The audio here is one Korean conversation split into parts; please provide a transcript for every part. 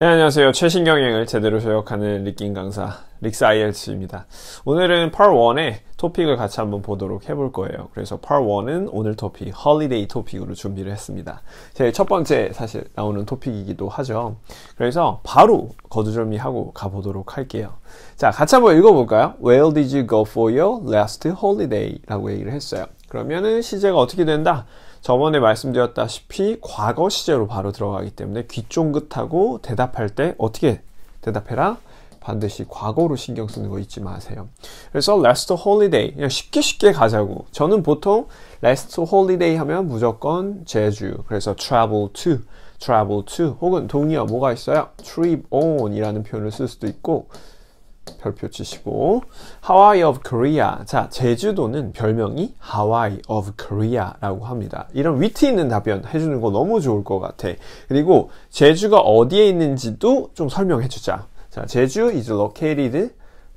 네, 안녕하세요. 최신 경영을 제대로 조역하는 리낀 강사 릭스 i e l t 입니다 오늘은 Part 1의 토픽을 같이 한번 보도록 해볼 거예요. 그래서 Part 1은 오늘 토픽, Holiday 토픽으로 준비를 했습니다. 제일첫 번째 사실 나오는 토픽이기도 하죠. 그래서 바로 거두절미하고 가보도록 할게요. 자, 같이 한번 읽어볼까요? Where did you go for your last holiday? 라고 얘기를 했어요. 그러면은 시제가 어떻게 된다? 저번에 말씀드렸다시피 과거 시제로 바로 들어가기 때문에 귀 쫑긋하고 대답할 때 어떻게 대답해라? 반드시 과거로 신경 쓰는 거 잊지 마세요. 그래서 last holiday 그냥 쉽게 쉽게 가자고. 저는 보통 last holiday 하면 무조건 제주. 그래서 travel to, travel to 혹은 동의어 뭐가 있어요? trip on이라는 표현을 쓸 수도 있고 별표 치시고 하와이 of Korea 자 제주도는 별명이 하와이 of Korea라고 합니다 이런 위트 있는 답변 해주는 거 너무 좋을 것 같아 그리고 제주가 어디에 있는지도 좀 설명해 주자 자 제주 is located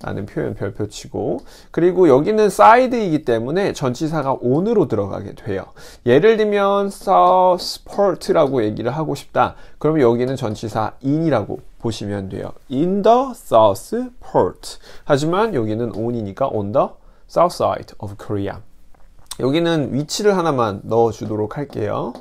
라는 표현 별표 치고 그리고 여기는 사이드이기 때문에 전치사가 on으로 들어가게 돼요. 예를 들면 support라고 얘기를 하고 싶다. 그러면 여기는 전치사 in이라고 보시면 돼요. in the south port. 하지만 여기는 on이니까 on the south side of Korea. 여기는 위치를 하나만 넣어 주도록 할게요.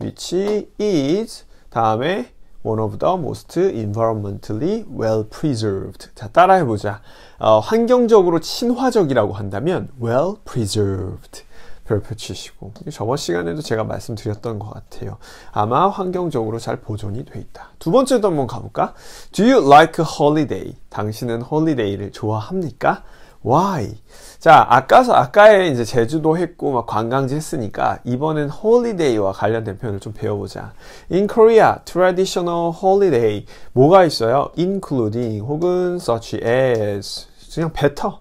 위치 is 다음에 one of the most environmentally well preserved. 자, 따라해보자. 어, 환경적으로 친화적이라고 한다면 well preserved. 별표치시고 저번 시간에도 제가 말씀드렸던 것 같아요. 아마 환경적으로 잘 보존이 돼 있다. 두 번째도 한번 가볼까? Do you like holiday? 당신은 h o l i d a y 를 좋아합니까? Why? 자, 아까서, 아까에 이제 제주도 했고, 막 관광지 했으니까, 이번엔 holiday와 관련된 표현을 좀 배워보자. In Korea, traditional holiday. 뭐가 있어요? including, 혹은 such as. 그냥 better.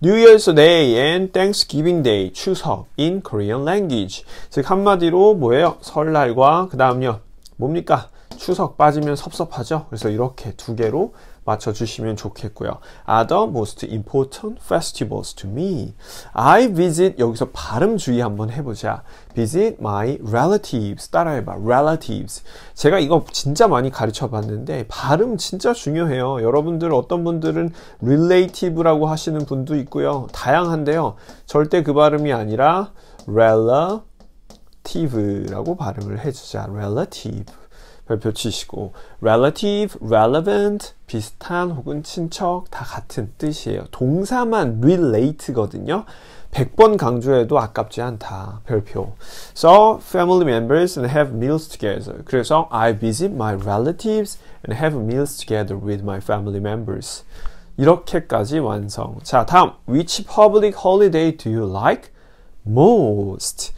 New Year's Day and Thanksgiving Day, 추석, in Korean language. 즉, 한마디로 뭐예요? 설날과, 그 다음요, 뭡니까? 추석 빠지면 섭섭하죠? 그래서 이렇게 두 개로 맞춰주시면 좋겠고요. Other most important festivals to me. I visit 여기서 발음 주의 한번 해보자. Visit my relatives. 따라해봐. Relatives. 제가 이거 진짜 많이 가르쳐봤는데 발음 진짜 중요해요. 여러분들 어떤 분들은 relative라고 하시는 분도 있고요. 다양한데요. 절대 그 발음이 아니라 relative라고 발음을 해주자. Relative. 별표 치시고 relative, relevant, 비슷한 혹은 친척 다 같은 뜻이에요. 동사만 relate거든요. 100번 강조해도 아깝지 않다. 별표. So family members and have meals together. 그래서 I visit my relatives and have meals together with my family members. 이렇게까지 완성. 자, 다음. Which public holiday do you like most?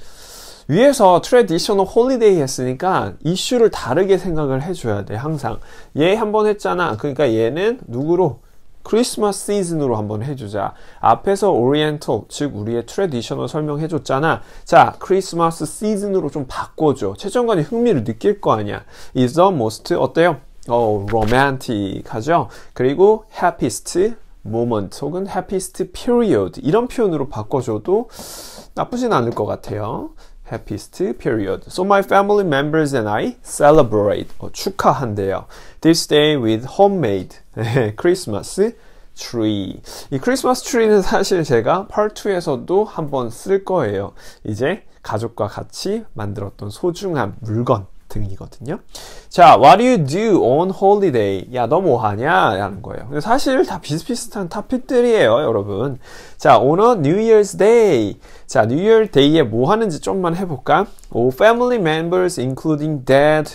위에서 트레디셔널 홀리데이 했으니까 이슈를 다르게 생각을 해줘야 돼 항상 얘 한번 했잖아 그러니까 얘는 누구로 크리스마스 시즌으로 한번 해주자 앞에서 오리엔탈 즉 우리의 트레디셔널 설명해줬잖아 자 크리스마스 시즌으로 좀 바꿔줘 최종관이 흥미를 느낄 거 아니야 is the most 어때요? 어, 로맨틱 하죠 그리고 happiest moment 혹은 happiest period 이런 표현으로 바꿔줘도 나쁘진 않을 것 같아요 happiest period. So my family members and I celebrate 어, 축하한대요. This day with homemade Christmas tree. 이 Christmas t r e e 는 사실 제가 part 2에서도 한번 쓸 거예요. 이제 가족과 같이 만들었던 소중한 물건 등이거든요. 자, what do you do on holiday? 야, 너 뭐 하냐? 라는 거예요. 사실 다 비슷비슷한 탑픽들이에요, 여러분. 자, 오늘 New Year's Day. 자, New Year's Day에 뭐 하는지 좀만 해볼까? Oh, family members including dad,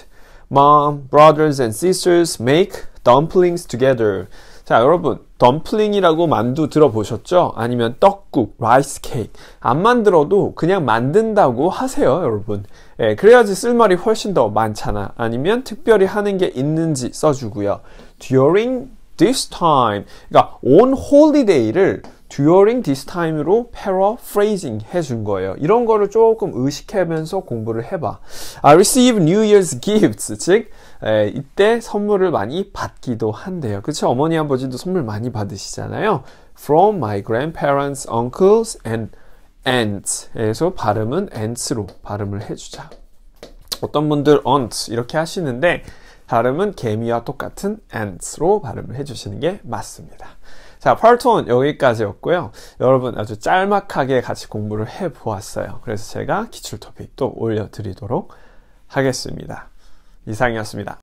mom, brothers and sisters make dumplings together. 자, 여러분, 덤플링이라고 만두 들어보셨죠? 아니면 떡국, 라이스 케이크. 안 만들어도 그냥 만든다고 하세요, 여러분. 예, 그래야지 쓸말이 훨씬 더 많잖아. 아니면 특별히 하는 게 있는지 써주고요. during this time. 그러니까 on holiday를 during this time로 paraphrasing 해준 거예요. 이런 거를 조금 의식하면서 공부를 해봐. I receive New Year's gifts. 즉, 에, 이때 선물을 많이 받기도 한대요. 그쵸? 어머니, 아버지도 선물 많이 받으시잖아요. From my grandparents, uncles, and aunts. 에서 발음은 aunts로 발음을 해주자. 어떤 분들 aunt 이렇게 하시는데, 발음은 개미와 똑같은 ants로 발음을 해주시는 게 맞습니다. 자, 팔톤 여기까지였고요. 여러분 아주 짤막하게 같이 공부를 해 보았어요. 그래서 제가 기출 토픽 또 올려드리도록 하겠습니다. 이상이었습니다.